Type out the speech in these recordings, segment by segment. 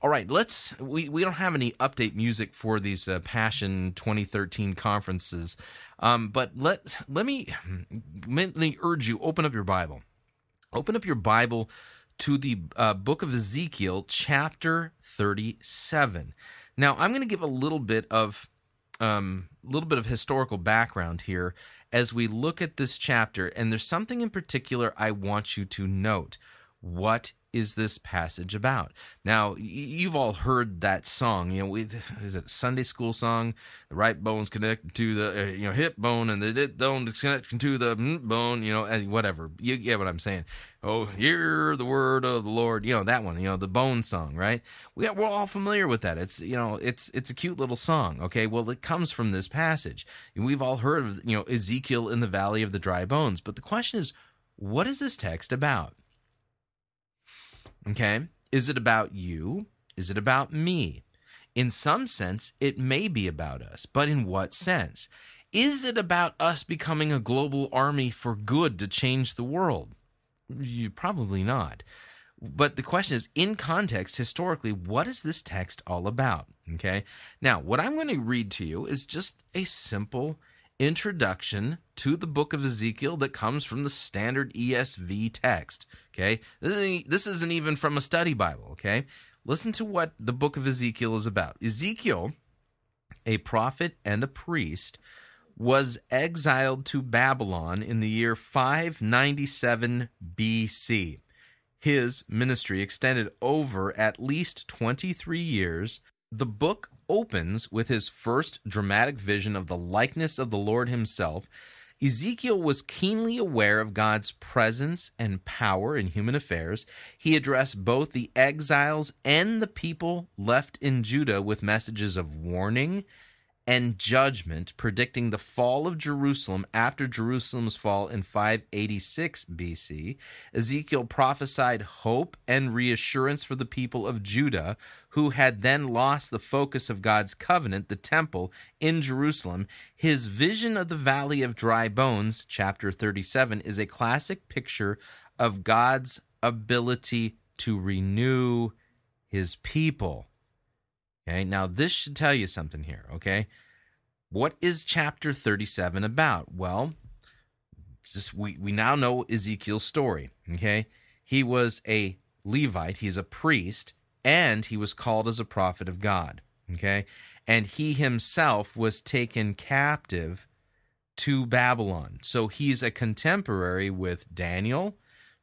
All right, let's. We, we don't have any update music for these uh, Passion 2013 conferences, um, but let let me let me urge you open up your Bible, open up your Bible to the uh, book of Ezekiel, chapter 37. Now, I'm going to give a little bit of a um, little bit of historical background here as we look at this chapter, and there's something in particular I want you to note. What is this passage about? Now, you've all heard that song. You know, is it a Sunday school song? The right bone's connected to the uh, you know hip bone, and the hip bone connected to the bone. You know, whatever. You get what I'm saying? Oh, hear the word of the Lord. You know that one. You know the bone song, right? We we're all familiar with that. It's you know it's it's a cute little song. Okay, well it comes from this passage. We've all heard of you know Ezekiel in the valley of the dry bones, but the question is, what is this text about? Okay. Is it about you? Is it about me? In some sense, it may be about us, but in what sense? Is it about us becoming a global army for good to change the world? You, probably not. But the question is, in context, historically, what is this text all about? Okay. Now, what I'm going to read to you is just a simple introduction to the book of Ezekiel that comes from the standard ESV text. Okay, this isn't, even from a study Bible. Okay, listen to what the book of Ezekiel is about. Ezekiel, a prophet and a priest, was exiled to Babylon in the year 597 BC. His ministry extended over at least 23 years. The book opens with his first dramatic vision of the likeness of the Lord himself Ezekiel was keenly aware of God's presence and power in human affairs. He addressed both the exiles and the people left in Judah with messages of warning and judgment, predicting the fall of Jerusalem after Jerusalem's fall in 586 BC. Ezekiel prophesied hope and reassurance for the people of Judah, who had then lost the focus of God's covenant, the temple, in Jerusalem. His vision of the Valley of Dry Bones, chapter 37, is a classic picture of God's ability to renew his people. Okay, now this should tell you something here, okay? What is chapter 37 about? Well, just we, we now know Ezekiel's story, okay? He was a Levite, he's a priest, and he was called as a prophet of God, okay? And he himself was taken captive to Babylon. So he's a contemporary with Daniel,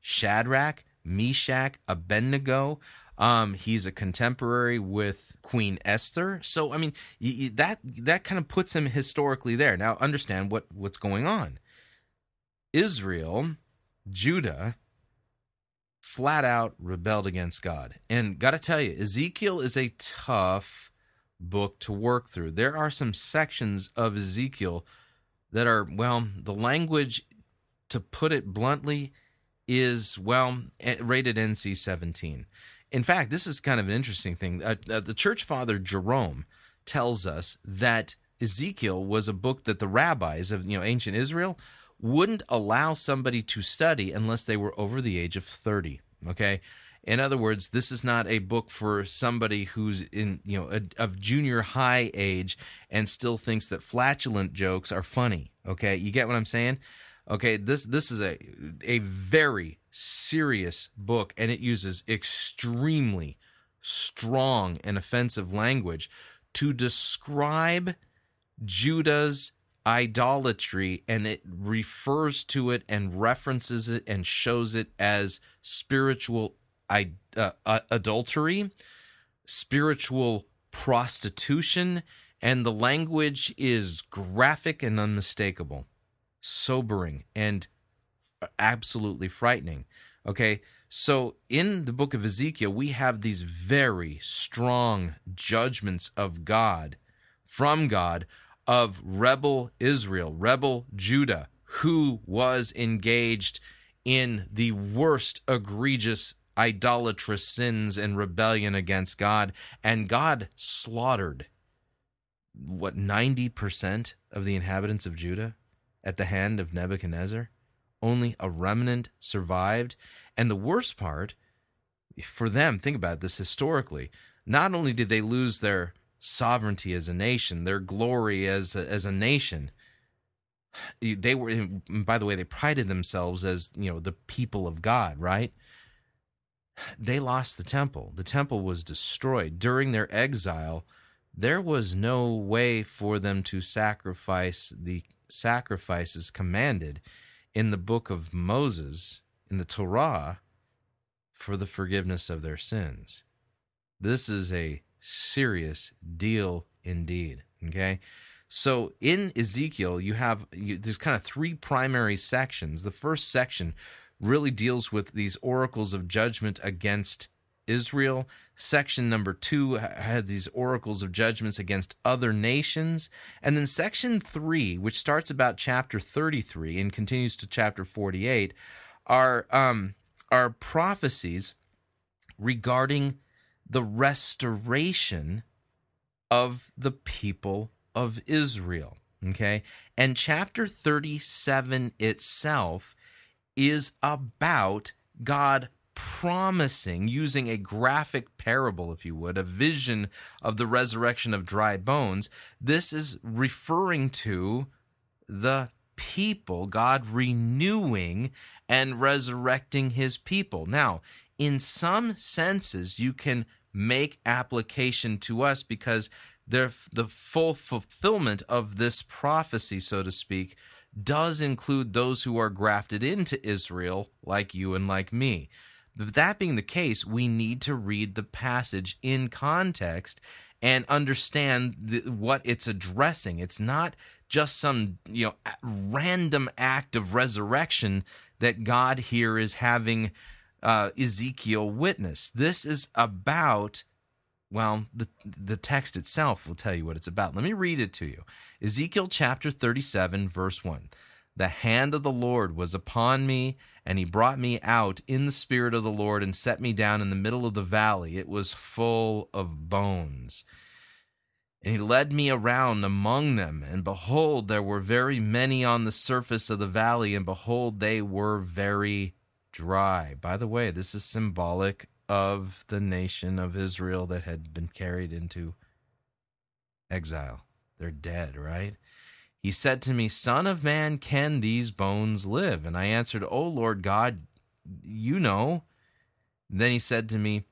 Shadrach, Meshach, Abednego, um, he's a contemporary with Queen Esther. So I mean that that kind of puts him historically there. Now understand what what's going on. Israel, Judah, flat out rebelled against God. And got to tell you, Ezekiel is a tough book to work through. There are some sections of Ezekiel that are, well, the language, to put it bluntly, is, well, eh, rated NC 17. In fact, this is kind of an interesting thing. Uh, uh, the church father Jerome tells us that Ezekiel was a book that the rabbis of you know ancient Israel wouldn't allow somebody to study unless they were over the age of 30, okay? In other words, this is not a book for somebody who's in, you know, a, of junior high age and still thinks that flatulent jokes are funny, okay? You get what I'm saying? Okay, this this is a a very serious book and it uses extremely strong and offensive language to describe Judah's idolatry and it refers to it and references it and shows it as spiritual uh, uh, adultery, spiritual prostitution, and the language is graphic and unmistakable, sobering, and absolutely frightening. Okay, so in the book of Ezekiel, we have these very strong judgments of God, from God, of rebel Israel, rebel Judah, who was engaged in the worst egregious idolatrous sins and rebellion against God, and God slaughtered what 90% of the inhabitants of Judah at the hand of Nebuchadnezzar. Only a remnant survived. And the worst part for them, think about this historically, not only did they lose their sovereignty as a nation, their glory as a, as a nation, they were by the way they prided themselves as you know the people of god right they lost the temple the temple was destroyed during their exile there was no way for them to sacrifice the sacrifices commanded in the book of Moses, in the Torah, for the forgiveness of their sins. This is a serious deal indeed. Okay. So in Ezekiel, you have you, there's kind of three primary sections. The first section really deals with these oracles of judgment against Israel Section number two had these oracles of judgments against other nations. And then section three, which starts about chapter 33 and continues to chapter 48, are, um, are prophecies regarding the restoration of the people of Israel. Okay. And chapter 37 itself is about God promising, using a graphic parable, if you would, a vision of the resurrection of dried bones, this is referring to the people, God renewing and resurrecting his people. Now, in some senses, you can make application to us because the full fulfillment of this prophecy, so to speak, does include those who are grafted into Israel, like you and like me. But that being the case, we need to read the passage in context and understand the, what it's addressing. It's not just some you know random act of resurrection that God here is having uh, Ezekiel witness. This is about well, the the text itself will tell you what it's about. Let me read it to you. Ezekiel chapter 37 verse 1. The hand of the Lord was upon me and he brought me out in the spirit of the Lord and set me down in the middle of the valley. It was full of bones. And he led me around among them, and behold, there were very many on the surface of the valley, and behold, they were very dry. By the way, this is symbolic of the nation of Israel that had been carried into exile. They're dead, right? He said to me, Son of man, can these bones live? And I answered, O Lord God, you know. then he said to me,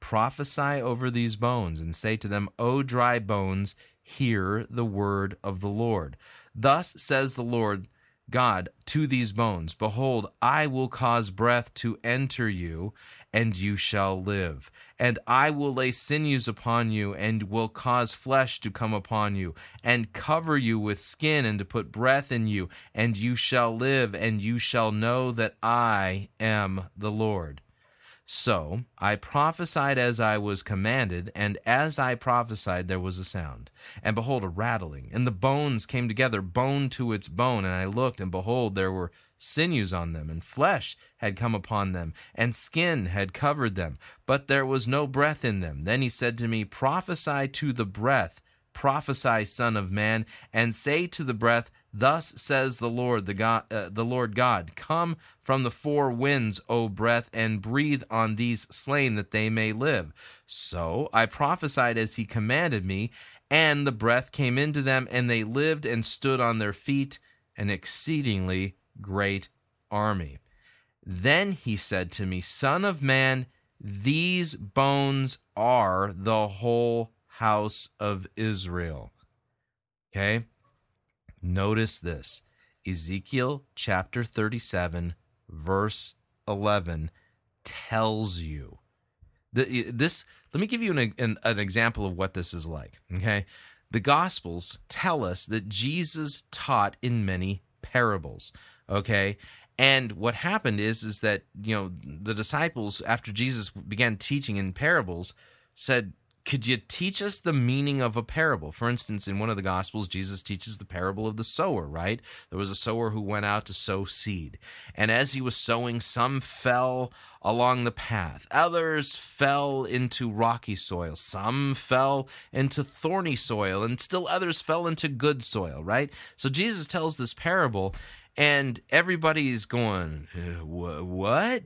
Prophesy over these bones and say to them, O dry bones, hear the word of the Lord. Thus says the Lord God to these bones Behold, I will cause breath to enter you, and you shall live. And I will lay sinews upon you, and will cause flesh to come upon you, and cover you with skin, and to put breath in you, and you shall live, and you shall know that I am the Lord. So I prophesied as I was commanded, and as I prophesied, there was a sound. And behold, a rattling, and the bones came together, bone to its bone. And I looked, and behold, there were sinews on them, and flesh had come upon them, and skin had covered them, but there was no breath in them. Then he said to me, Prophesy to the breath, prophesy, Son of Man, and say to the breath, Thus says the Lord, the, God, uh, the Lord God, Come from the four winds, O breath, and breathe on these slain that they may live. So I prophesied as he commanded me, and the breath came into them, and they lived and stood on their feet, an exceedingly great army. Then he said to me, Son of man, these bones are the whole house of Israel. Okay? Notice this Ezekiel chapter 37, verse 11 tells you. This, let me give you an, an, an example of what this is like. Okay? The Gospels tell us that Jesus taught in many parables. Okay. And what happened is is that, you know, the disciples after Jesus began teaching in parables said, "Could you teach us the meaning of a parable?" For instance, in one of the gospels, Jesus teaches the parable of the sower, right? There was a sower who went out to sow seed. And as he was sowing, some fell along the path. Others fell into rocky soil. Some fell into thorny soil, and still others fell into good soil, right? So Jesus tells this parable and everybody's going, eh, "What?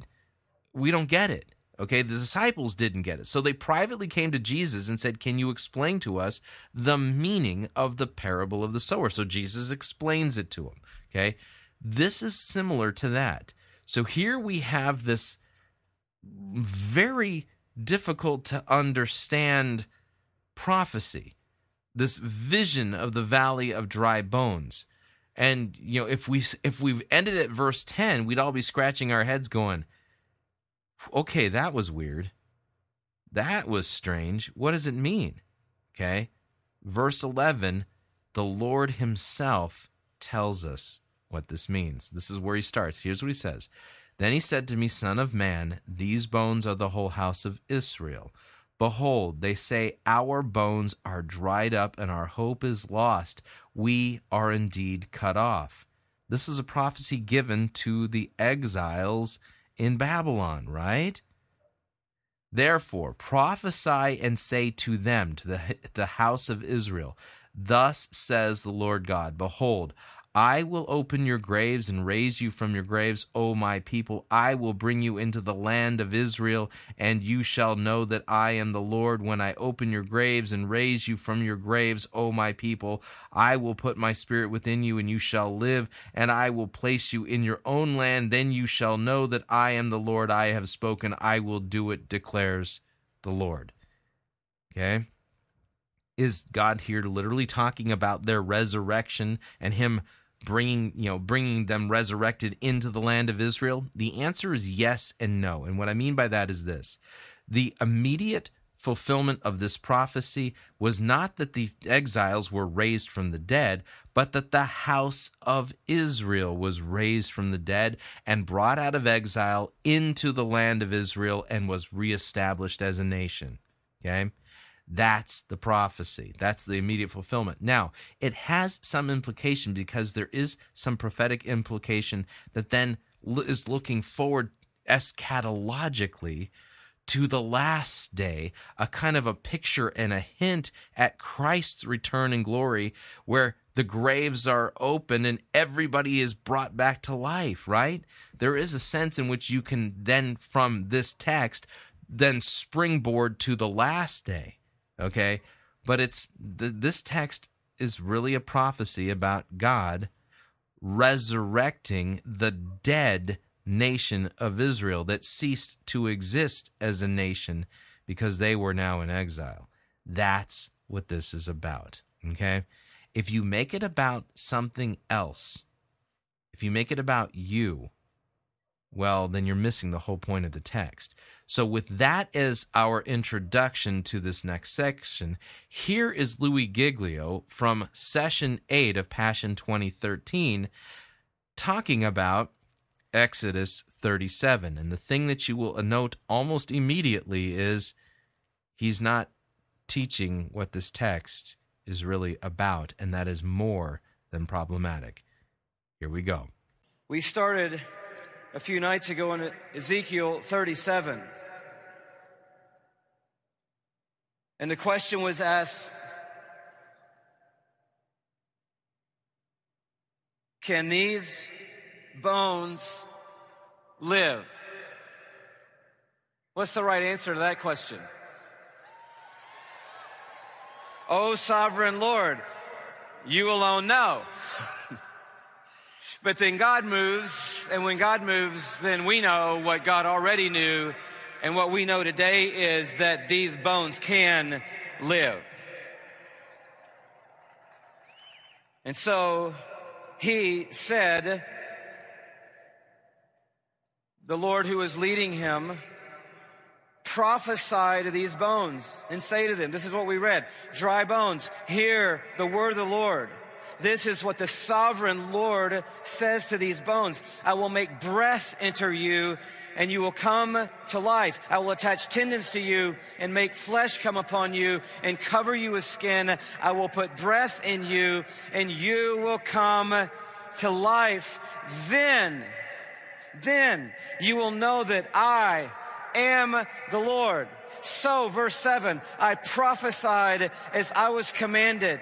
We don't get it." Okay, the disciples didn't get it. So they privately came to Jesus and said, Can you explain to us the meaning of the parable of the sower? So Jesus explains it to them. Okay, this is similar to that. So here we have this very difficult to understand prophecy, this vision of the valley of dry bones. And you know, if we if we've ended at verse 10, we'd all be scratching our heads going, "Okay, that was weird. That was strange. What does it mean?" Okay? Verse 11, the Lord himself tells us what this means. This is where he starts. Here's what he says. Then he said to me, Son of man, these bones are the whole house of Israel. Behold, they say, Our bones are dried up and our hope is lost we are indeed cut off. This is a prophecy given to the exiles in Babylon, right? Therefore, prophesy and say to them, to the, the house of Israel, Thus says the Lord God, Behold, I will open your graves and raise you from your graves, O my people. I will bring you into the land of Israel, and you shall know that I am the Lord when I open your graves and raise you from your graves, O my people. I will put my spirit within you, and you shall live, and I will place you in your own land. Then you shall know that I am the Lord. I have spoken. I will do it, declares the Lord. Okay? Is God here literally talking about their resurrection and Him bringing you know bringing them resurrected into the land of Israel? The answer is yes and no. And what I mean by that is this: the immediate fulfillment of this prophecy was not that the exiles were raised from the dead, but that the house of Israel was raised from the dead and brought out of exile into the land of Israel and was reestablished as a nation. Okay? That's the prophecy. That's the immediate fulfillment. Now, it has some implication because there is some prophetic implication that then is looking forward eschatologically to the last day, a kind of a picture and a hint at Christ's return in glory, where the graves are open and everybody is brought back to life, right? There is a sense in which you can then, from this text, then springboard to the last day okay? But it's this text is really a prophecy about God resurrecting the dead nation of Israel that ceased to exist as a nation because they were now in exile. That's what this is about, okay? If you make it about something else, if you make it about you, well, then you're missing the whole point of the text. So, with that as our introduction to this next section, here is Louis Giglio from session eight of Passion 2013 talking about Exodus 37. And the thing that you will note almost immediately is he's not teaching what this text is really about, and that is more than problematic. Here we go. We started a few nights ago in Ezekiel 37. And the question was asked Can these bones live? What's the right answer to that question? Oh, sovereign Lord, you alone know. But then God moves, and when God moves, then we know what God already knew. And what we know today is that these bones can live. And so he said, the Lord who was leading him, prophesy to these bones and say to them, this is what we read, dry bones, hear the word of the Lord. This is what the sovereign Lord says to these bones. I will make breath enter you and you will come to life. I will attach tendons to you and make flesh come upon you and cover you with skin. I will put breath in you and you will come to life. Then, then you will know that I am the Lord. So, verse 7 I prophesied as I was commanded.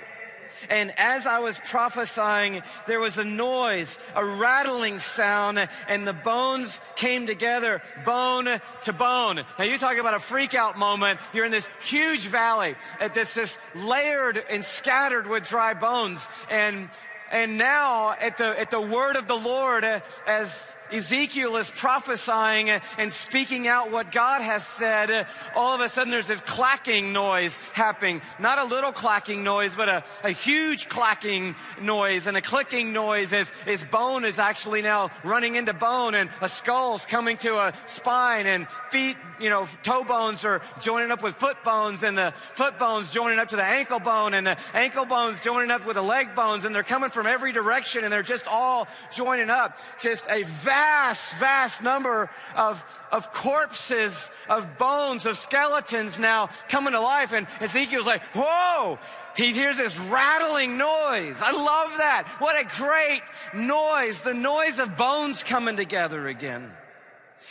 And as I was prophesying, there was a noise, a rattling sound, and the bones came together, bone to bone. Now you talk about a freak out moment. You're in this huge valley that's just layered and scattered with dry bones. And, and now at the, at the word of the Lord, as Ezekiel is prophesying and speaking out what God has said, all of a sudden there's this clacking noise happening. Not a little clacking noise, but a, a huge clacking noise and a clicking noise as his bone is actually now running into bone and a skull's coming to a spine and feet, you know, toe bones are joining up with foot bones and the foot bones joining up to the ankle bone and the ankle bones joining up with the leg bones and they're coming from every direction and they're just all joining up. Just a vast vast, vast number of, of corpses, of bones, of skeletons now coming to life. And Ezekiel's like, whoa, he hears this rattling noise. I love that. What a great noise. The noise of bones coming together again.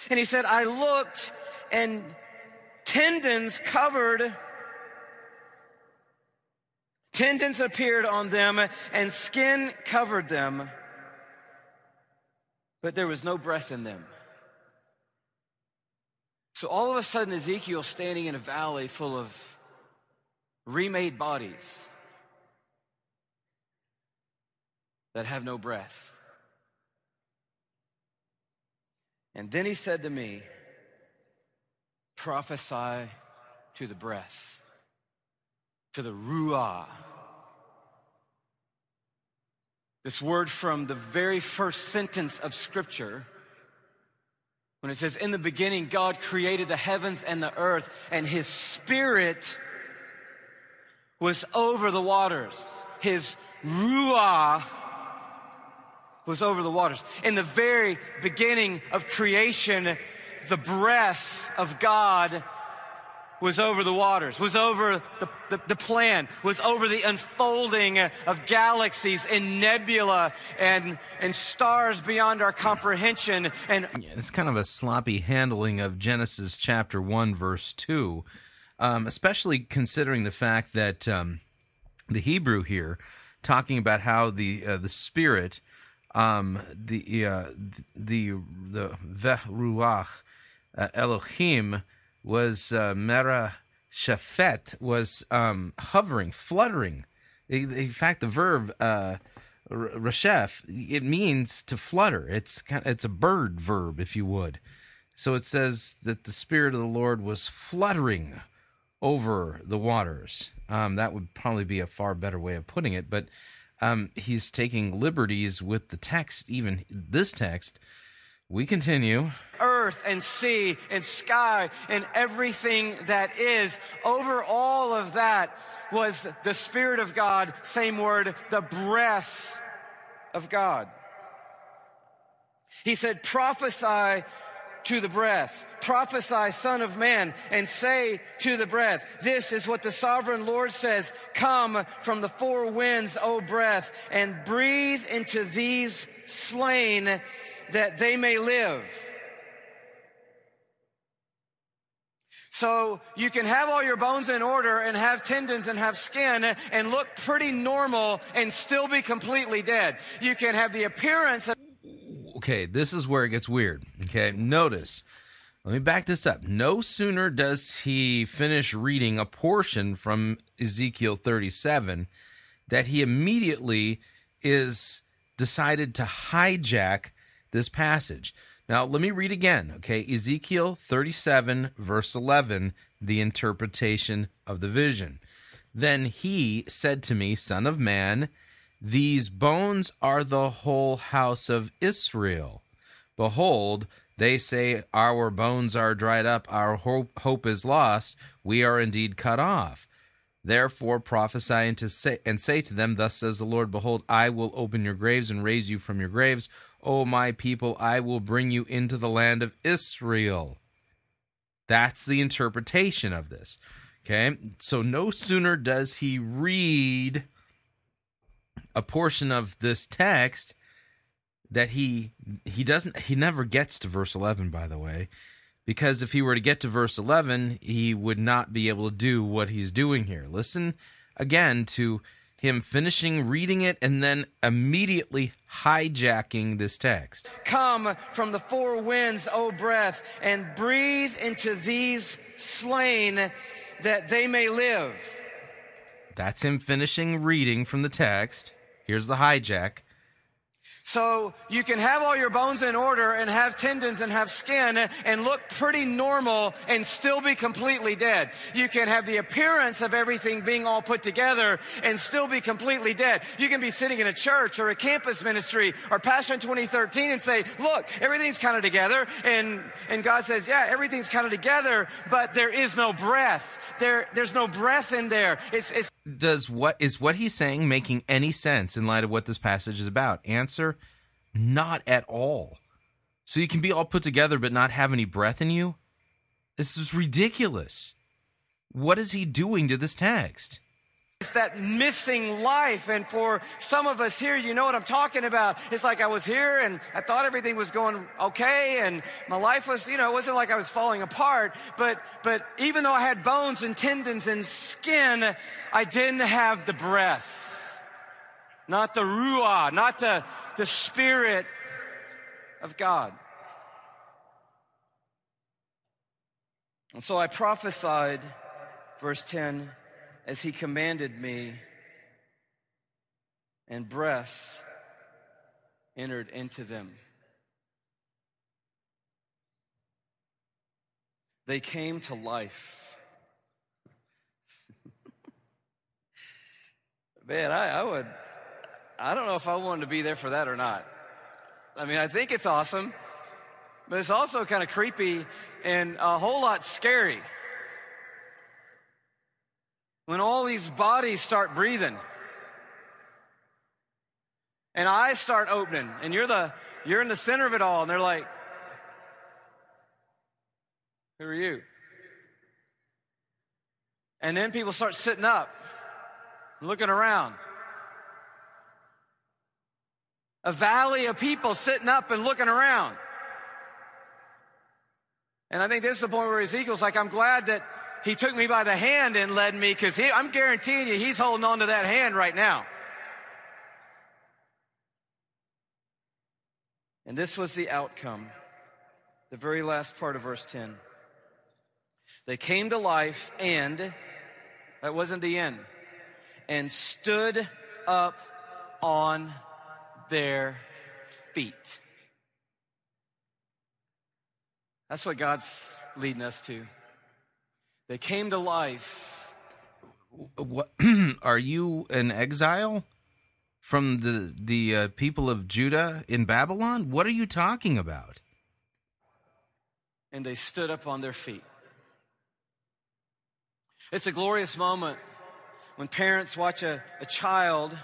And he said, I looked and tendons covered Tendons appeared on them and skin covered them but there was no breath in them. So all of a sudden, Ezekiel's standing in a valley full of remade bodies that have no breath. And then he said to me, Prophesy to the breath, to the Ruah this word from the very first sentence of Scripture when it says, In the beginning, God created the heavens and the earth, and his spirit was over the waters. His ruah was over the waters. In the very beginning of creation, the breath of God was over the waters, was over the, the, the, plan, was over the unfolding of galaxies and nebula and, and stars beyond our comprehension. And yeah, it's kind of a sloppy handling of Genesis chapter 1, verse 2, um, especially considering the fact that um, the Hebrew here talking about how the, uh, the Spirit, um, the, uh, the, the, the Ruach, uh, Elohim, was uh, Mera Shafet was um, hovering, fluttering. In fact, the verb uh, it means to flutter. It's kind of, it's a bird verb, if you would. So it says that the spirit of the Lord was fluttering over the waters. Um, that would probably be a far better way of putting it, but um, he's taking liberties with the text, even this text. We continue earth and sea and sky and everything that is. Over all of that was the Spirit of God, same word, the breath of God. He said, prophesy to the breath. Prophesy, son of man, and say to the breath, this is what the sovereign Lord says, come from the four winds, O breath, and breathe into these slain that they may live. So you can have all your bones in order and have tendons and have skin and look pretty normal and still be completely dead. You can have the appearance of. Okay, this is where it gets weird. Okay, notice. Let me back this up. No sooner does he finish reading a portion from Ezekiel 37 that he immediately is decided to hijack this passage. Now, let me read again, okay? Ezekiel 37, verse 11, the interpretation of the vision. Then he said to me, Son of man, these bones are the whole house of Israel. Behold, they say, Our bones are dried up, our hope, hope is lost, we are indeed cut off. Therefore prophesy and, say, and say to them, Thus says the Lord, Behold, I will open your graves and raise you from your graves, O my people, I will bring you into the land of Israel. That's the interpretation of this. Okay, so no sooner does he read a portion of this text that he he doesn't he never gets to verse 11 by the way because if he were to get to verse 11 he would not be able to do what he's doing here listen again to him finishing reading it and then immediately hijacking this text. Come from the four winds, O breath, and breathe into these slain that they may live. That's him finishing reading from the text. Here's the hijack. So you can have all your bones in order and have tendons and have skin and look pretty normal and still be completely dead. You can have the appearance of everything being all put together and still be completely dead. You can be sitting in a church or a campus ministry or Passion 2013 and say, look, everything's kind of together. And, and God says, yeah, everything's kind of together, but there is no breath. There, there's no breath in there. It's, it's does what is what he's saying making any sense in light of what this passage is about? Answer: Not at all. So you can be all put together but not have any breath in you? This is ridiculous. What is he doing to this text? It's that missing life. And for some of us here, you know what I'm talking about. It's like I was here and I thought everything was going okay and my life was, you know, it wasn't like I was falling apart. But, but even though I had bones and tendons and skin, I didn't have the breath. Not the ruah, not the, the spirit of God. And so I prophesied, verse 10 as he commanded me, and breath entered into them. They came to life. Man, I, I would, I don't know if I wanted to be there for that or not. I mean, I think it's awesome, but it's also kind of creepy and a whole lot scary. When all these bodies start breathing and eyes start opening and you're the you're in the center of it all and they're like who are you? And then people start sitting up, looking around. A valley of people sitting up and looking around. And I think this is the point where Ezekiel's like, I'm glad that he took me by the hand and led me because I'm guaranteeing you he's holding on to that hand right now. And this was the outcome, the very last part of verse 10. They came to life and, that wasn't the end, and stood up on their feet. That's what God's leading us to. They came to life. What, are you an exile from the the uh, people of Judah in Babylon? What are you talking about? And they stood up on their feet. It's a glorious moment when parents watch a, a child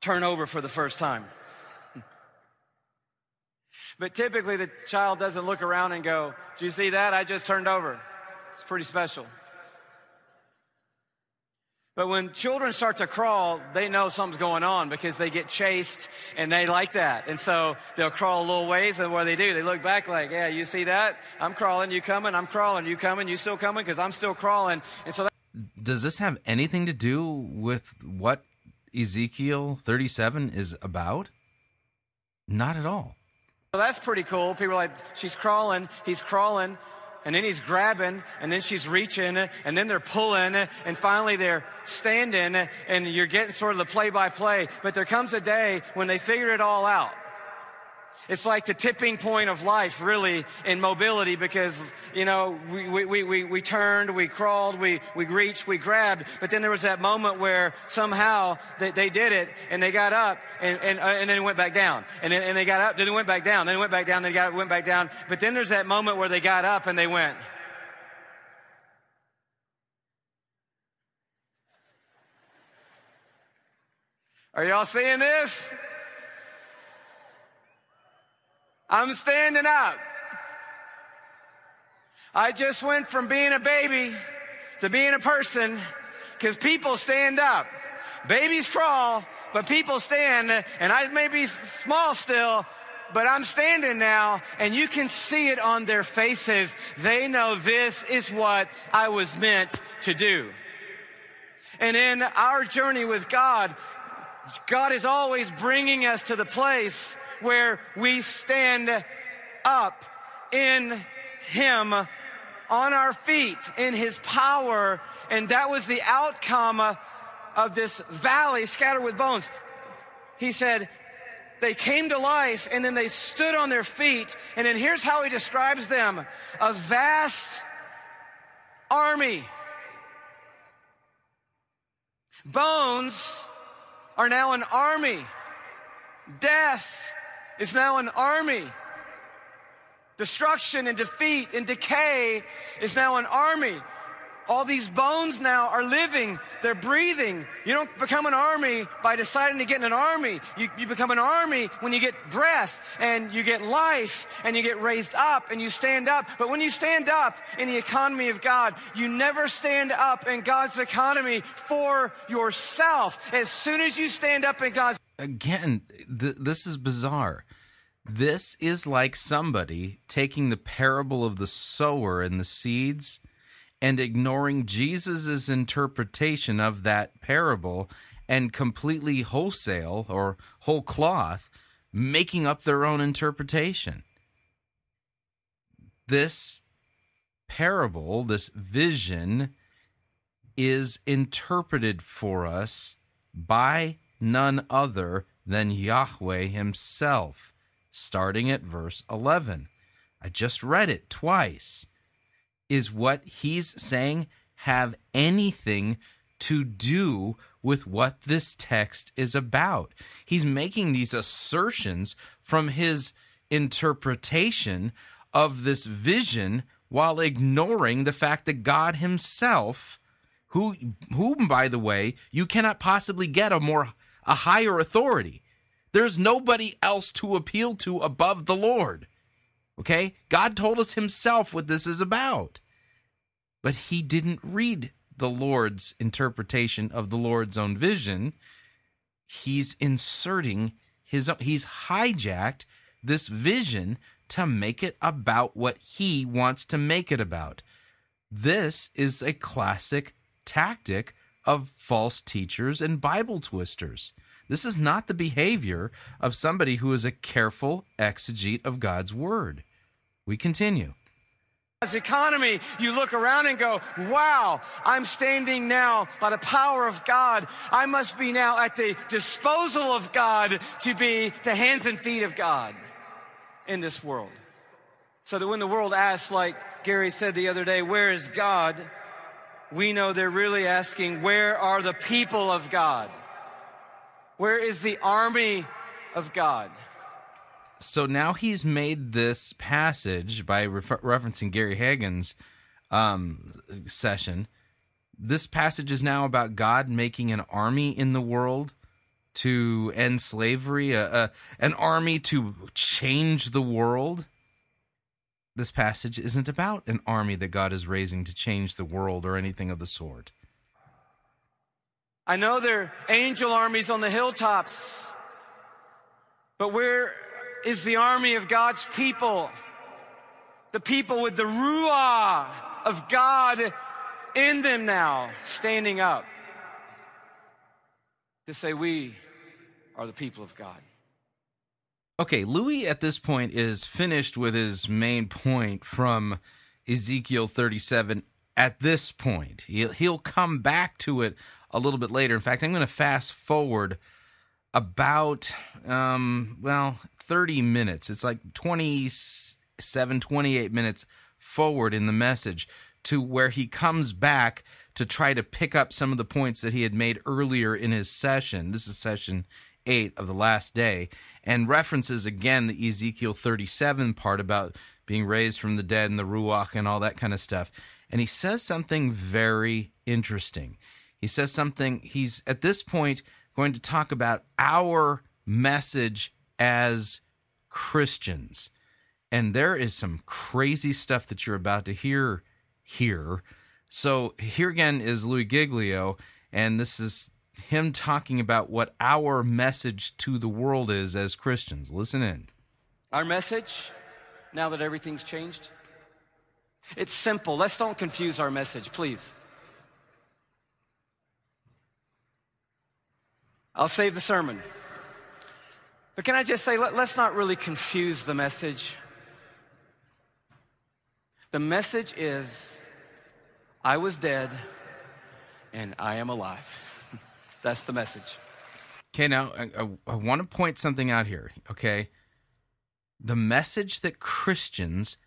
turn over for the first time. But typically, the child doesn't look around and go, Do you see that? I just turned over. It's pretty special. But when children start to crawl, they know something's going on because they get chased and they like that. And so they'll crawl a little ways and what do they do? They look back like, yeah, you see that? I'm crawling, you coming, I'm crawling, you coming, you still coming because I'm still crawling. And so that- Does this have anything to do with what Ezekiel 37 is about? Not at all. So that's pretty cool. People are like, she's crawling, he's crawling and then he's grabbing, and then she's reaching, and then they're pulling, and finally they're standing, and you're getting sort of the play by play. But there comes a day when they figure it all out. It's like the tipping point of life, really, in mobility because, you know, we, we, we, we turned, we crawled, we, we reached, we grabbed. But then there was that moment where somehow they, they did it and they got up and, and, uh, and then went back down. And then and they got up, then they went back down, then they went back down, then they got, went back down. But then there's that moment where they got up and they went. Are y'all seeing this? I'm standing up. I just went from being a baby to being a person because people stand up. Babies crawl, but people stand. And I may be small still, but I'm standing now and you can see it on their faces. They know this is what I was meant to do. And in our journey with God, God is always bringing us to the place where we stand up in Him on our feet in His power. And that was the outcome of this valley scattered with bones. He said, they came to life and then they stood on their feet. And then here's how he describes them a vast army. Bones are now an army. Death is now an army. Destruction and defeat and decay is now an army. All these bones now are living, they're breathing. You don't become an army by deciding to get in an army. You, you become an army when you get breath and you get life and you get raised up and you stand up. But when you stand up in the economy of God, you never stand up in God's economy for yourself. As soon as you stand up in God's again, th- this is bizarre. This is like somebody taking the parable of the sower and the seeds and ignoring Jesus' interpretation of that parable and completely wholesale or whole cloth making up their own interpretation. This parable, this vision, is interpreted for us by none other than Yahweh Himself, starting at verse 11. I just read it twice. Is what he's saying have anything to do with what this text is about? He's making these assertions from his interpretation of this vision while ignoring the fact that God himself who whom by the way you cannot possibly get a more a higher authority. There's nobody else to appeal to above the Lord. Okay? God told us himself what this is about. But he didn't read the Lord's interpretation of the Lord's own vision. He's inserting his own, he's hijacked this vision to make it about what he wants to make it about. This is a classic tactic of false teachers and Bible twisters. This is not the behavior of somebody who is a careful exegete of God's word. We continue. As economy, you look around and go, wow, I'm standing now by the power of God. I must be now at the disposal of God to be the hands and feet of God in this world. So that when the world asks, like Gary said the other day, where is God? we know they're really asking, where are the people of God? Where is the army of God? So now he's made this passage by referencing Gary Hagen's um, session. This passage is now about God making an army in the world to end slavery, a, a, an army to change the world this passage isn't about an army that God is raising to change the world or anything of the sort. I know there are angel armies on the hilltops, but where is the army of God's people? The people with the Ruah of God in them now, standing up to say, We are the people of God. Okay, Louis at this point is finished with his main point from Ezekiel 37 at this point. He'll, he'll come back to it a little bit later. In fact, I'm going to fast forward about, um, well, 30 minutes. It's like 27, 28 minutes forward in the message to where he comes back to try to pick up some of the points that he had made earlier in his session. This is session 8 of the last day and references again the Ezekiel 37 part about being raised from the dead and the Ruach and all that kind of stuff. And he says something very interesting. He says something, he's at this point going to talk about our message as Christians. And there is some crazy stuff that you're about to hear here. So here again is Louis Giglio, and this is him talking about what our message to the world is as Christians. Listen in. Our message, now that everything's changed, it's simple. Let's don't confuse our message, please. I'll save the sermon. But can I just say, let, us not really confuse the message. The message is I was dead and I am alive. That's the message. Okay, now I, I, I want to point something out here, okay? The message that Christians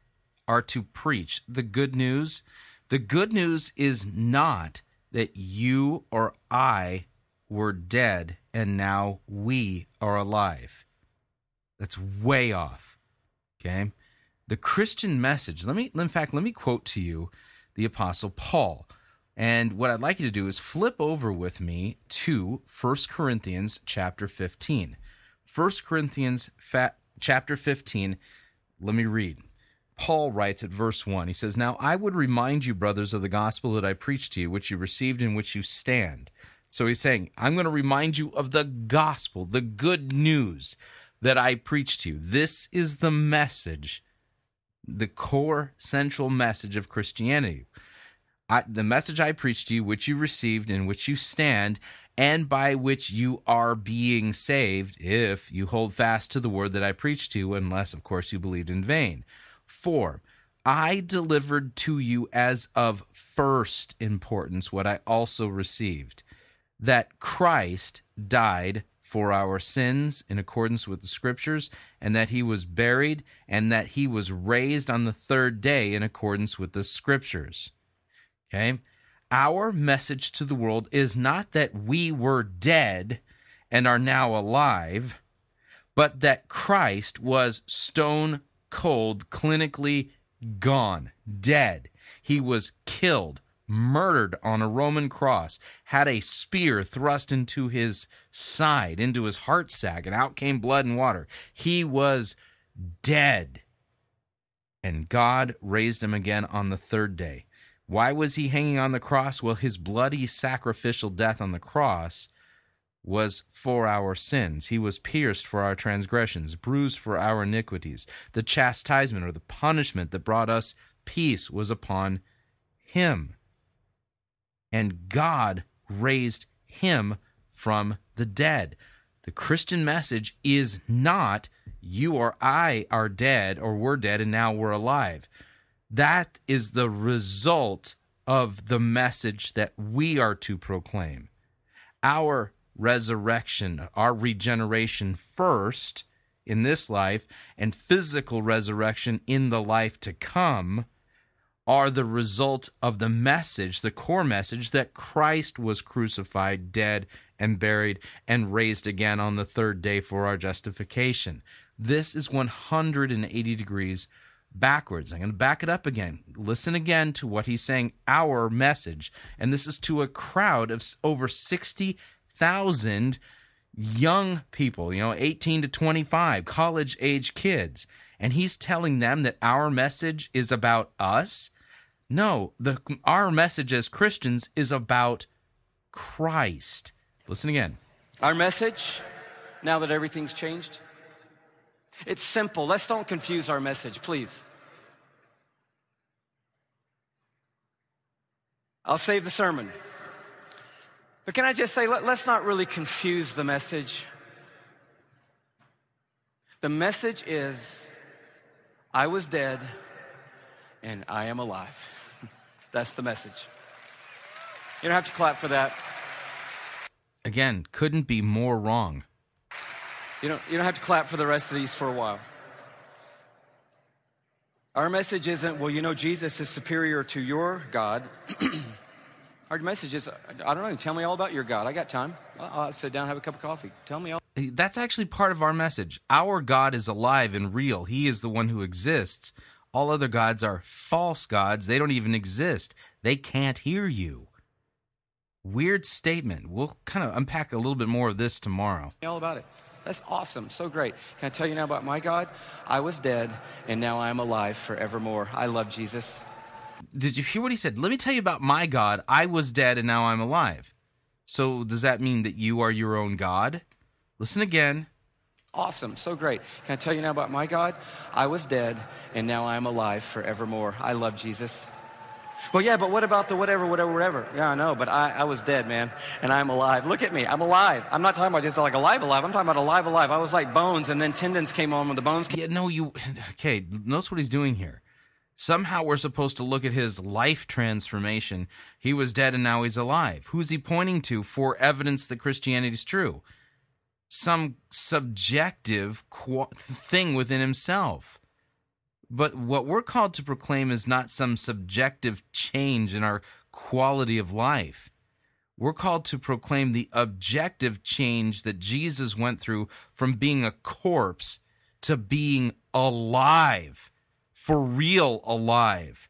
are to preach, the good news, the good news is not that you or I were dead and now we are alive. That's way off. Okay? The Christian message, let me in fact let me quote to you the apostle Paul. And what I'd like you to do is flip over with me to 1 Corinthians chapter 15. 1 Corinthians fa- chapter 15, let me read. Paul writes at verse 1, he says, Now I would remind you, brothers, of the gospel that I preached to you, which you received, in which you stand. So he's saying, I'm going to remind you of the gospel, the good news that I preached to you. This is the message, the core central message of Christianity. I, the message I preached to you, which you received, in which you stand, and by which you are being saved, if you hold fast to the word that I preached to you, unless, of course, you believed in vain. Four, I delivered to you as of first importance what I also received that Christ died for our sins in accordance with the scriptures, and that he was buried, and that he was raised on the third day in accordance with the scriptures. Okay. Our message to the world is not that we were dead and are now alive, but that Christ was stone cold, clinically gone, dead. He was killed, murdered on a Roman cross, had a spear thrust into his side, into his heart sac, and out came blood and water. He was dead. And God raised him again on the third day. Why was he hanging on the cross? Well, his bloody sacrificial death on the cross was for our sins. He was pierced for our transgressions, bruised for our iniquities. The chastisement or the punishment that brought us peace was upon him. And God raised him from the dead. The Christian message is not you or I are dead or we're dead and now we're alive. That is the result of the message that we are to proclaim. Our resurrection, our regeneration first in this life, and physical resurrection in the life to come are the result of the message, the core message that Christ was crucified, dead, and buried, and raised again on the third day for our justification. This is 180 degrees backwards. I'm going to back it up again. Listen again to what he's saying, our message. And this is to a crowd of over 60,000 young people, you know, 18 to 25, college age kids. And he's telling them that our message is about us. No, the, our message as Christians is about Christ. Listen again. Our message, now that everything's changed, it's simple. Let's don't confuse our message, please. I'll save the sermon. But can I just say, let, us not really confuse the message. The message is I was dead and I am alive. That's the message. You don't have to clap for that. Again, couldn't be more wrong. You don't, you don't have to clap for the rest of these for a while. Our message isn't, well, you know, Jesus is superior to your God. Our message is, I don't know, tell me all about your God. I got time. I'll, I'll sit down, have a cup of coffee. Tell me all. That's actually part of our message. Our God is alive and real, He is the one who exists. All other gods are false gods. They don't even exist. They can't hear you. Weird statement. We'll kind of unpack a little bit more of this tomorrow. All about it. That's awesome. So great. Can I tell you now about my God? I was dead, and now I am alive forevermore. I love Jesus. Did you hear what he said? Let me tell you about my God. I was dead, and now I'm alive. So, does that mean that you are your own God? Listen again. Awesome, so great. Can I tell you now about my God? I was dead, and now I am alive forevermore. I love Jesus. Well, yeah, but what about the whatever, whatever, whatever? Yeah, I know, but I, I was dead, man, and I'm alive. Look at me, I'm alive. I'm not talking about just like alive, alive. I'm talking about alive, alive. I was like bones, and then tendons came on when the bones came. Yeah, no, you. Okay, notice what he's doing here. Somehow we're supposed to look at his life transformation. He was dead and now he's alive. Who's he pointing to for evidence that Christianity is true? Some subjective qu- thing within himself. But what we're called to proclaim is not some subjective change in our quality of life. We're called to proclaim the objective change that Jesus went through from being a corpse to being alive, for real alive.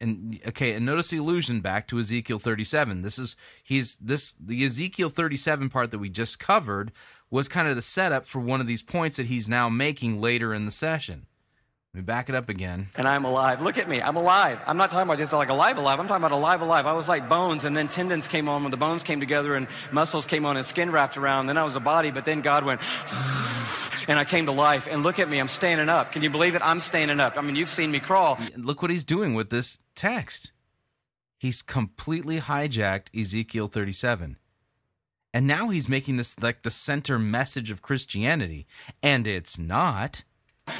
And okay, and notice the allusion back to Ezekiel 37. This is he's this the Ezekiel 37 part that we just covered was kind of the setup for one of these points that he's now making later in the session. We back it up again. And I'm alive. Look at me. I'm alive. I'm not talking about just like alive, alive. I'm talking about alive, alive. I was like bones, and then tendons came on when the bones came together, and muscles came on, and skin wrapped around. Then I was a body, but then God went, and I came to life. And look at me. I'm standing up. Can you believe it? I'm standing up. I mean, you've seen me crawl. Look what he's doing with this text. He's completely hijacked Ezekiel 37. And now he's making this like the center message of Christianity. And it's not.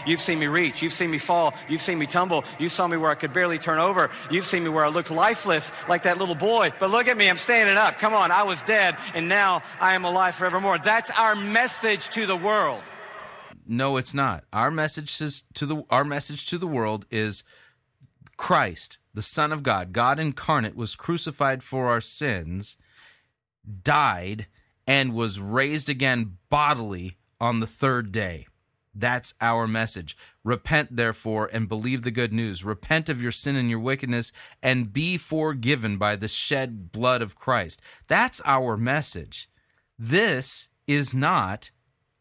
You've seen me reach. You've seen me fall. You've seen me tumble. You saw me where I could barely turn over. You've seen me where I looked lifeless like that little boy. But look at me. I'm standing up. Come on. I was dead and now I am alive forevermore. That's our message to the world. No, it's not. Our message to the our message to the world is Christ, the Son of God, God incarnate, was crucified for our sins, died, and was raised again bodily on the third day. That's our message. Repent, therefore, and believe the good news. Repent of your sin and your wickedness, and be forgiven by the shed blood of Christ. That's our message. This is not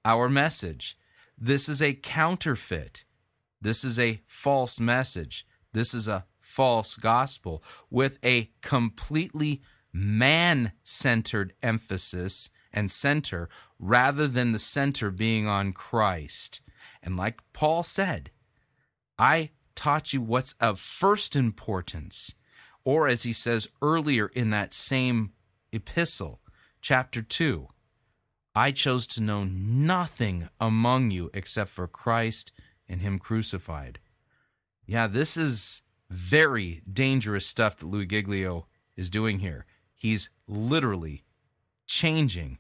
our message. This is a counterfeit. This is a false message. This is a false gospel with a completely man centered emphasis and center rather than the center being on Christ. And like Paul said, I taught you what's of first importance, or as he says earlier in that same epistle, chapter 2, I chose to know nothing among you except for Christ and Him crucified. Yeah, this is very dangerous stuff that Louis Giglio is doing here. He's literally changing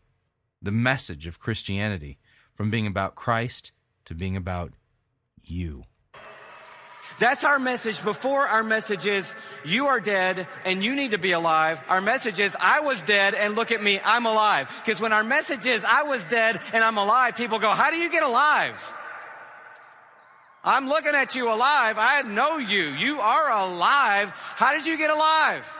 the message of Christianity from being about Christ to being about you. That's our message before our message is you are dead and you need to be alive. Our message is I was dead and look at me, I'm alive. Because when our message is I was dead and I'm alive, people go, how do you get alive? I'm looking at you alive. I know you. You are alive. How did you get alive?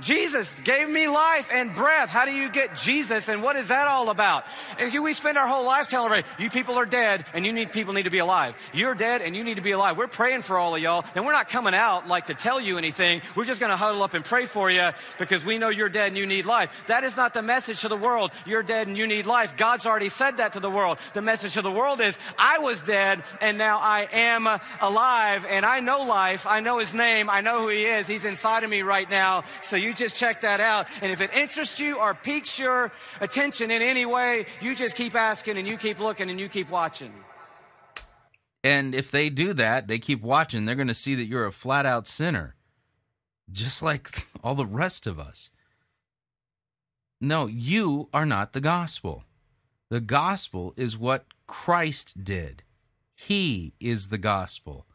Jesus gave me life and breath. How do you get Jesus and what is that all about? And we spend our whole life telling everybody, you people are dead and you need people need to be alive. You're dead and you need to be alive. We're praying for all of y'all and we're not coming out like to tell you anything. We're just going to huddle up and pray for you because we know you're dead and you need life. That is not the message to the world. You're dead and you need life. God's already said that to the world. The message to the world is I was dead and now I am alive and I know life. I know his name. I know who he is. He's inside of me right now. So you you just check that out. And if it interests you or piques your attention in any way, you just keep asking and you keep looking and you keep watching. And if they do that, they keep watching, they're going to see that you're a flat out sinner, just like all the rest of us. No, you are not the gospel. The gospel is what Christ did. He is the gospel.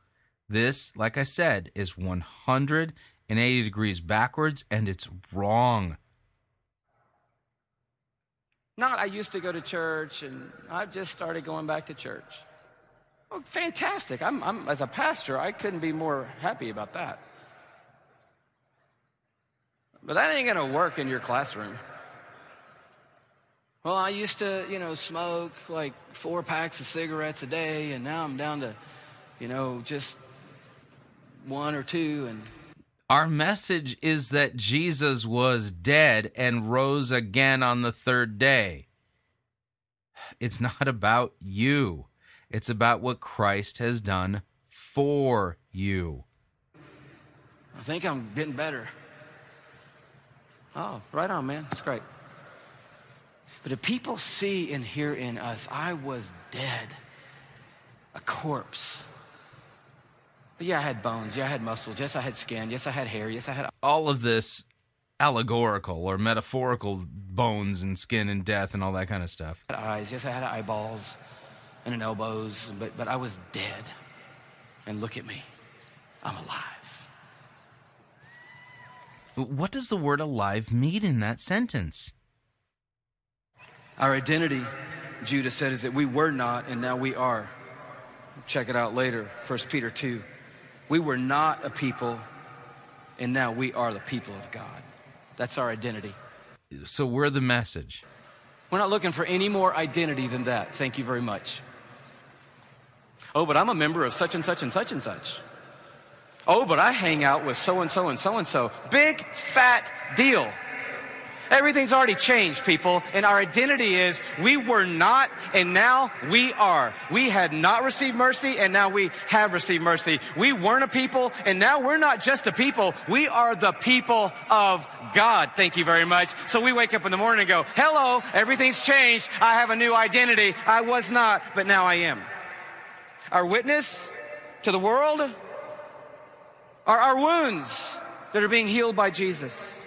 This, like I said, is 100 and 80 degrees backwards, and it's wrong. Not, I used to go to church, and I've just started going back to church. Well, oh, fantastic. I'm, I'm, as a pastor, I couldn't be more happy about that. But that ain't going to work in your classroom. Well, I used to, you know, smoke like four packs of cigarettes a day, and now I'm down to, you know, just one or two. And our message is that Jesus was dead and rose again on the third day. It's not about you, it's about what Christ has done for you. I think I'm getting better. Oh, right on, man. That's great. But if people see and hear in us, I was dead, a corpse, yeah, I had bones. Yeah, I had muscles. Yes, I had skin. Yes, I had hair. Yes, I had all of this allegorical or metaphorical bones and skin and death and all that kind of stuff. I had eyes. Yes, I had eyeballs and an elbows, but, but I was dead. And look at me. I'm alive. What does the word alive mean in that sentence? Our identity, Judah said, is that we were not and now we are. Check it out later, 1 Peter 2. We were not a people, and now we are the people of God. That's our identity. So we're the message. We're not looking for any more identity than that. Thank you very much. Oh, but I'm a member of such and such and such and such. Oh, but I hang out with so and so and so and so. Big fat deal. Everything's already changed, people. And our identity is we were not, and now we are. We had not received mercy, and now we have received mercy. We weren't a people, and now we're not just a people. We are the people of God. Thank you very much. So we wake up in the morning and go, Hello, everything's changed. I have a new identity. I was not, but now I am. Our witness to the world are our wounds that are being healed by Jesus.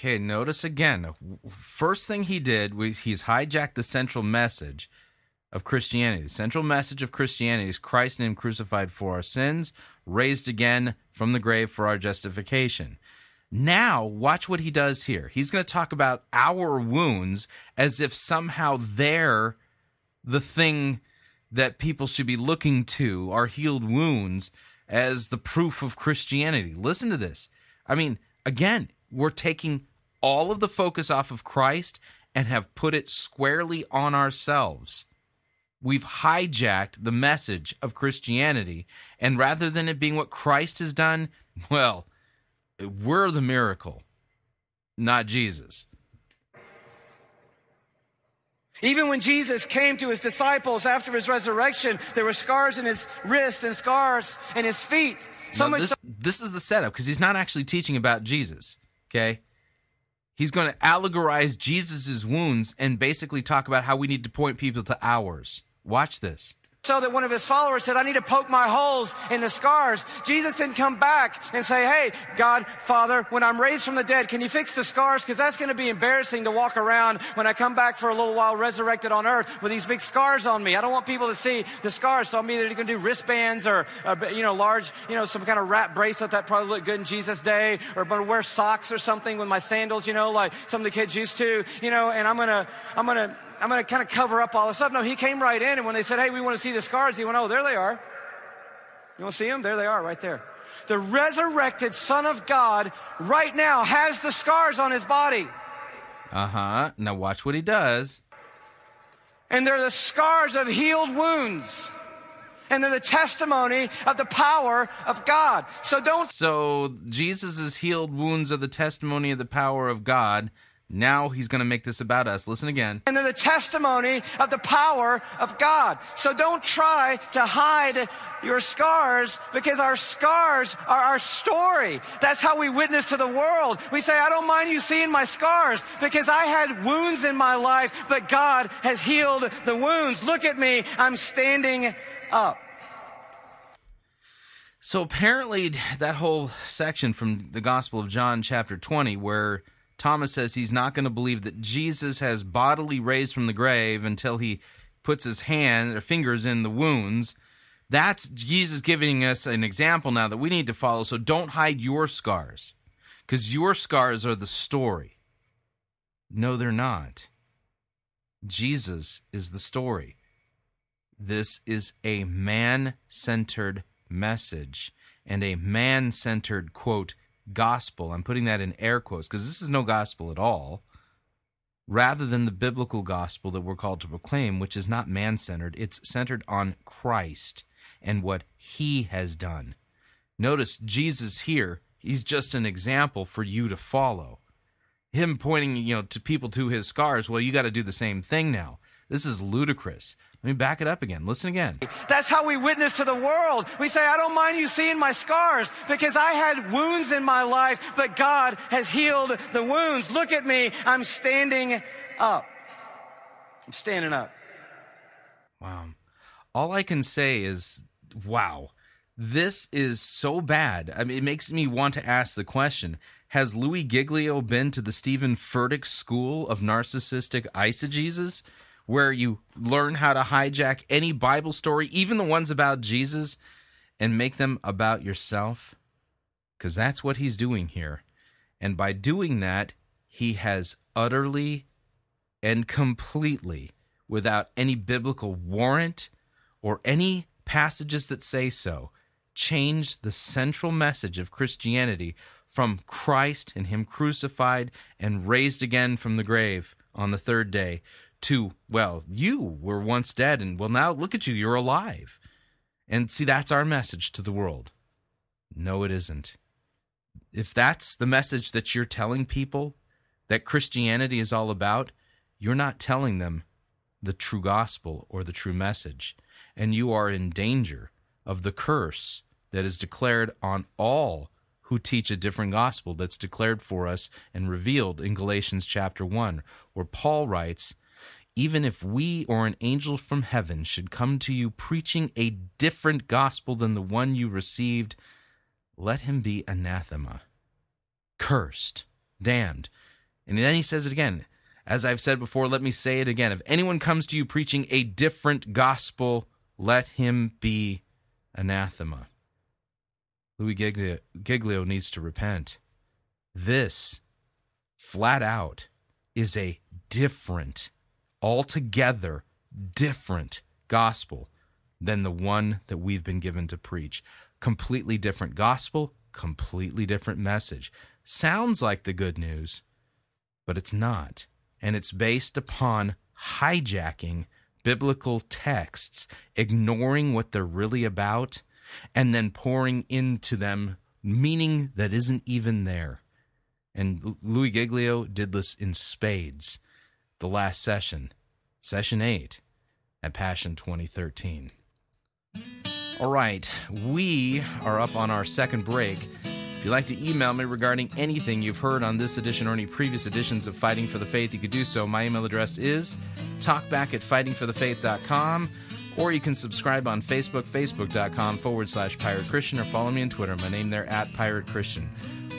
Okay, notice again. First thing he did was he's hijacked the central message of Christianity. The central message of Christianity is Christ named crucified for our sins, raised again from the grave for our justification. Now, watch what he does here. He's going to talk about our wounds as if somehow they're the thing that people should be looking to, our healed wounds, as the proof of Christianity. Listen to this. I mean, again, we're taking all of the focus off of Christ and have put it squarely on ourselves. We've hijacked the message of Christianity, and rather than it being what Christ has done, well, we're the miracle, not Jesus. Even when Jesus came to his disciples after his resurrection, there were scars in his wrists and scars in his feet. So now, much. This, so this is the setup because he's not actually teaching about Jesus. Okay, he's going to allegorize Jesus's wounds and basically talk about how we need to point people to ours. Watch this so that one of his followers said, I need to poke my holes in the scars. Jesus didn't come back and say, Hey, God, Father, when I'm raised from the dead, can you fix the scars? Because that's going to be embarrassing to walk around when I come back for a little while resurrected on earth with these big scars on me. I don't want people to see the scars. So I'm either going to do wristbands or, uh, you know, large, you know, some kind of wrap bracelet that probably looked good in Jesus' day, or I'm going to wear socks or something with my sandals, you know, like some of the kids used to, you know, and I'm going to, I'm going to, I'm going to kind of cover up all this stuff. No, he came right in, and when they said, Hey, we want to see the scars, he went, Oh, there they are. You want to see them? There they are, right there. The resurrected Son of God right now has the scars on his body. Uh huh. Now watch what he does. And they're the scars of healed wounds. And they're the testimony of the power of God. So don't. So Jesus' healed wounds are the testimony of the power of God. Now he's going to make this about us. Listen again. And they're the testimony of the power of God. So don't try to hide your scars because our scars are our story. That's how we witness to the world. We say, I don't mind you seeing my scars because I had wounds in my life, but God has healed the wounds. Look at me. I'm standing up. So apparently, that whole section from the Gospel of John, chapter 20, where Thomas says he's not going to believe that Jesus has bodily raised from the grave until he puts his hand or fingers in the wounds. That's Jesus giving us an example now that we need to follow. So don't hide your scars because your scars are the story. No, they're not. Jesus is the story. This is a man centered message and a man centered, quote, gospel, I'm putting that in air quotes because this is no gospel at all, rather than the biblical gospel that we're called to proclaim, which is not man centered, it's centered on Christ and what he has done. Notice Jesus here, he's just an example for you to follow. Him pointing, you know, to people to his scars, well, you got to do the same thing now. This is ludicrous. Let me back it up again. Listen again. That's how we witness to the world. We say, I don't mind you seeing my scars because I had wounds in my life, but God has healed the wounds. Look at me. I'm standing up. I'm standing up. Wow. All I can say is, wow, this is so bad. I mean, it makes me want to ask the question Has Louis Giglio been to the Stephen Furtick School of Narcissistic Eisegesis? where you learn how to hijack any Bible story, even the ones about Jesus, and make them about yourself? Because that's what he's doing here. And by doing that, he has utterly and completely, without any biblical warrant or any passages that say so, changed the central message of Christianity from Christ and Him crucified and raised again from the grave on the third day to, well, you were once dead and well, now look at you, you're alive. And see, that's our message to the world. No, it isn't. If that's the message that you're telling people that Christianity is all about, you're not telling them the true gospel or the true message. And you are in danger of the curse that is declared on all who teach a different gospel that's declared for us and revealed in Galatians chapter 1, where Paul writes, even if we or an angel from heaven should come to you preaching a different gospel than the one you received, let him be anathema, cursed, damned. And then he says it again. As I've said before, let me say it again. If anyone comes to you preaching a different gospel, let him be anathema. Louis Giglio needs to repent. This, flat out, is a different altogether different gospel than the one that we've been given to preach. Completely different gospel, completely different message. Sounds like the good news, but it's not. And it's based upon hijacking biblical texts, ignoring what they're really about, and then pouring into them meaning that isn't even there. And Louis Giglio did this in spades the last session, session eight at Passion 2013. All right, we are up on our second break. If you'd like to email me regarding anything you've heard on this edition or any previous editions of Fighting for the Faith, you could do so. My email address is talkback at fightingforthefaith.com, or you can subscribe on Facebook, facebook.com forward slash pirate Christian, or follow me on Twitter. My name there at pirate Christian.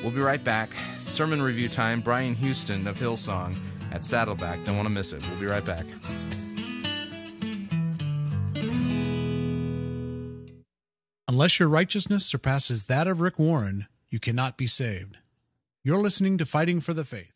We'll be right back. Sermon review time. Brian Houston of Hillsong at Saddleback. Don't want to miss it. We'll be right back. Unless your righteousness surpasses that of Rick Warren, you cannot be saved. You're listening to Fighting for the Faith.